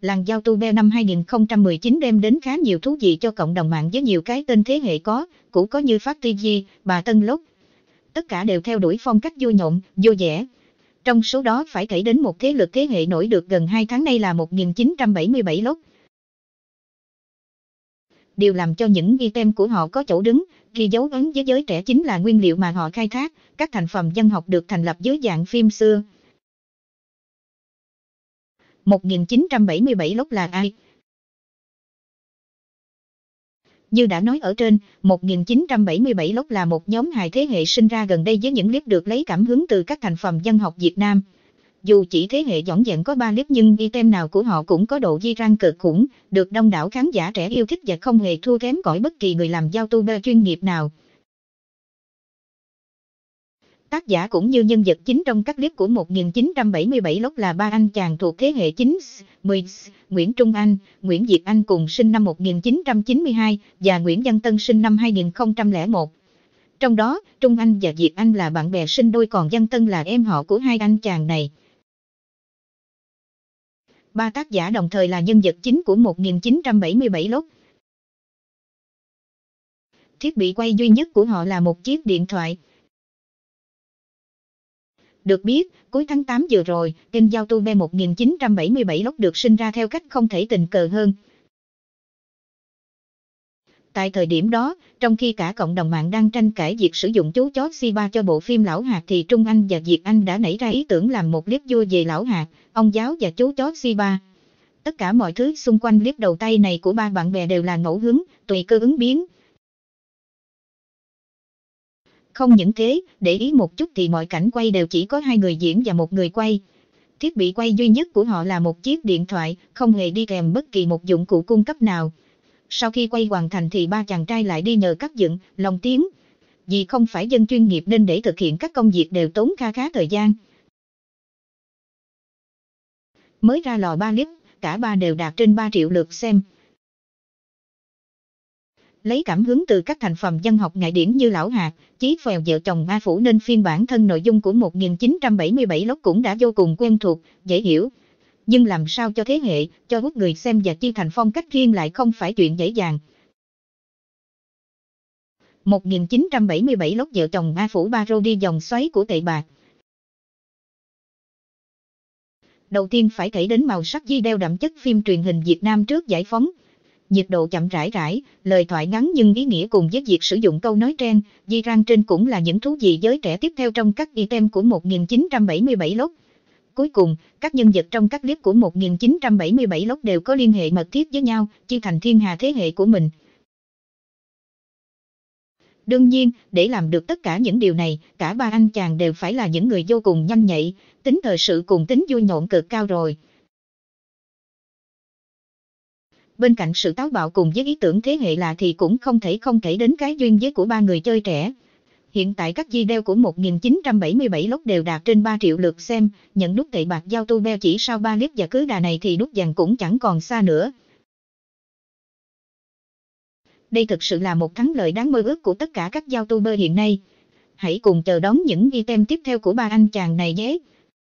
làng giao tu be năm 2019 đem đến khá nhiều thú vị cho cộng đồng mạng với nhiều cái tên thế hệ có, cũ có như Phát TV, bà Tân Lốc. Tất cả đều theo đuổi phong cách vui nhộn, vui vẻ. Trong số đó phải kể đến một thế lực thế hệ nổi được gần 2 tháng nay là 1977 Lốc. Điều làm cho những item của họ có chỗ đứng, ghi dấu ấn với giới trẻ chính là nguyên liệu mà họ khai thác, các thành phẩm dân học được thành lập dưới dạng phim xưa. 1977 Lốc là ai? Như đã nói ở trên, 1977 Lốc là một nhóm hài thế hệ sinh ra gần đây với những clip được lấy cảm hứng từ các thành phẩm dân học Việt Nam. Dù chỉ thế hệ dõng dẹn có 3 clip nhưng item nào của họ cũng có độ di răng cực khủng, được đông đảo khán giả trẻ yêu thích và không hề thua kém cỏi bất kỳ người làm giao tuber chuyên nghiệp nào. Tác giả cũng như nhân vật chính trong các clip của 1977 lốt là ba anh chàng thuộc thế hệ chính, 10, Nguyễn Trung Anh, Nguyễn Diệp Anh cùng sinh năm 1992 và Nguyễn Văn Tân sinh năm 2001. Trong đó, Trung Anh và Diệp Anh là bạn bè sinh đôi còn Văn Tân là em họ của hai anh chàng này. Ba tác giả đồng thời là nhân vật chính của 1977 lốt. Thiết bị quay duy nhất của họ là một chiếc điện thoại. Được biết, cuối tháng 8 vừa rồi, tên giao tu me 1977 lốc được sinh ra theo cách không thể tình cờ hơn. Tại thời điểm đó, trong khi cả cộng đồng mạng đang tranh cãi việc sử dụng chú chó Siba cho bộ phim Lão Hạt thì Trung Anh và Diệt Anh đã nảy ra ý tưởng làm một clip vui về Lão Hạt, ông giáo và chú chó Siba. Tất cả mọi thứ xung quanh clip đầu tay này của ba bạn bè đều là ngẫu hứng, tùy cơ ứng biến, không những thế, để ý một chút thì mọi cảnh quay đều chỉ có hai người diễn và một người quay. Thiết bị quay duy nhất của họ là một chiếc điện thoại, không hề đi kèm bất kỳ một dụng cụ cung cấp nào. Sau khi quay hoàn thành thì ba chàng trai lại đi nhờ các dựng, lòng tiếng. Vì không phải dân chuyên nghiệp nên để thực hiện các công việc đều tốn kha khá thời gian. Mới ra lò ba clip, cả ba đều đạt trên 3 triệu lượt xem lấy cảm hứng từ các thành phẩm dân học ngại điển như Lão hà, Chí Phèo vợ chồng Ma Phủ nên phiên bản thân nội dung của 1977 lốc cũng đã vô cùng quen thuộc, dễ hiểu. Nhưng làm sao cho thế hệ, cho hút người xem và chia thành phong cách riêng lại không phải chuyện dễ dàng. 1977 lốc vợ chồng Ma Phủ ba rô đi dòng xoáy của tệ bạc. Đầu tiên phải kể đến màu sắc di đeo đậm chất phim truyền hình Việt Nam trước giải phóng, nhiệt độ chậm rãi rãi, lời thoại ngắn nhưng ý nghĩa cùng với việc sử dụng câu nói trên, di rang trên cũng là những thú vị giới trẻ tiếp theo trong các item của 1977 lốt. Cuối cùng, các nhân vật trong các clip của 1977 lốt đều có liên hệ mật thiết với nhau, chia thành thiên hà thế hệ của mình. Đương nhiên, để làm được tất cả những điều này, cả ba anh chàng đều phải là những người vô cùng nhanh nhạy, tính thời sự cùng tính vui nhộn cực cao rồi bên cạnh sự táo bạo cùng với ý tưởng thế hệ lạ thì cũng không thể không kể đến cái duyên với của ba người chơi trẻ. Hiện tại các video của 1977 lúc đều đạt trên 3 triệu lượt xem, nhận nút tệ bạc giao tu beo chỉ sau 3 clip và cứ đà này thì nút vàng cũng chẳng còn xa nữa. Đây thực sự là một thắng lợi đáng mơ ước của tất cả các giao tu hiện nay. Hãy cùng chờ đón những item tiếp theo của ba anh chàng này nhé.